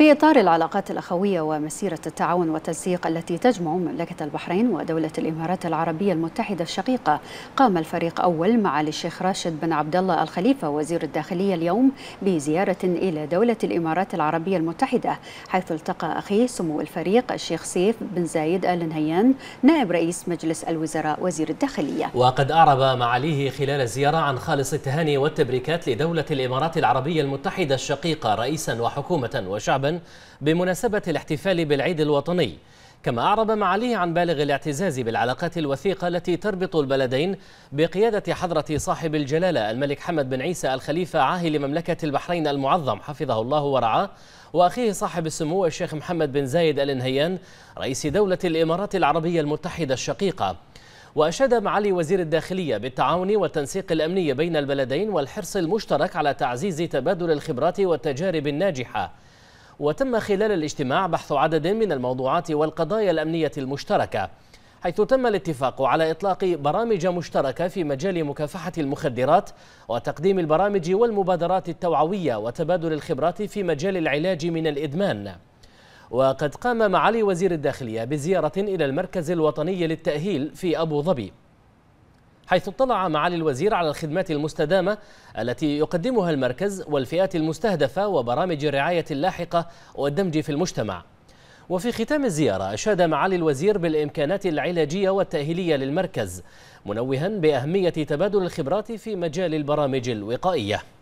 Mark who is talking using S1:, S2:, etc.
S1: في إطار العلاقات الأخوية ومسيرة التعاون والتنسيق التي تجمع مملكة البحرين ودولة الإمارات العربية المتحدة الشقيقة قام الفريق أول معالي الشيخ راشد بن عبد الله الخليفة وزير الداخلية اليوم بزيارة إلى دولة الإمارات العربية المتحدة حيث التقى أخيه سمو الفريق الشيخ سيف بن زايد آل نهيان نائب رئيس مجلس الوزراء وزير الداخلية
S2: وقد أعرب معاليه خلال الزيارة عن خالص التهاني والتبريكات لدولة الإمارات العربية المتحدة الشقيقة رئيسا وحكومة وشعبا بمناسبة الاحتفال بالعيد الوطني كما أعرب معاليه عن بالغ الاعتزاز بالعلاقات الوثيقة التي تربط البلدين بقيادة حضرة صاحب الجلالة الملك حمد بن عيسى الخليفة عاهل مملكة البحرين المعظم حفظه الله ورعاه وأخيه صاحب السمو الشيخ محمد بن زايد الانهيان رئيس دولة الإمارات العربية المتحدة الشقيقة وأشاد معالي وزير الداخلية بالتعاون والتنسيق الأمني بين البلدين والحرص المشترك على تعزيز تبادل الخبرات والتجارب الناجحة وتم خلال الاجتماع بحث عدد من الموضوعات والقضايا الأمنية المشتركة حيث تم الاتفاق على إطلاق برامج مشتركة في مجال مكافحة المخدرات وتقديم البرامج والمبادرات التوعوية وتبادل الخبرات في مجال العلاج من الإدمان وقد قام معالي وزير الداخلية بزيارة إلى المركز الوطني للتأهيل في أبو ظبي حيث اطلع معالي الوزير على الخدمات المستدامة التي يقدمها المركز والفئات المستهدفة وبرامج الرعاية اللاحقة والدمج في المجتمع وفي ختام الزيارة أشاد معالي الوزير بالإمكانات العلاجية والتأهيلية للمركز منوها بأهمية تبادل الخبرات في مجال البرامج الوقائية